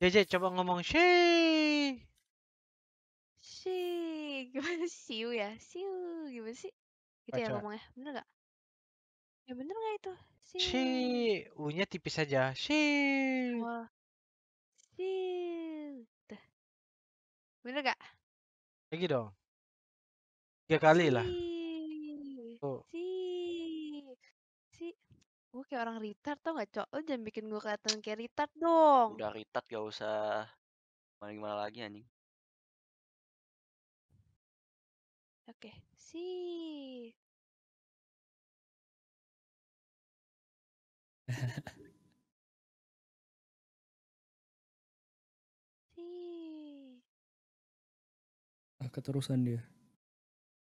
Ya, JJ coba ngomong she. She ya? gimana sih ya? Siu gimana sih? Gitu Baca. ya ngomongnya. Bener gak? Ya bener gak itu? Si. U-nya tipis aja. Wah, Oh. Bener gak? Lagi dong. Tiga kali lah. lah. Gue kayak orang retard tau gak Cok? Lo jangan bikin gue kelihatan kayak retard dong. Udah retard gak usah Mana gimana lagi anjing. Oke, sih. Sih. Ah, keterusan dia.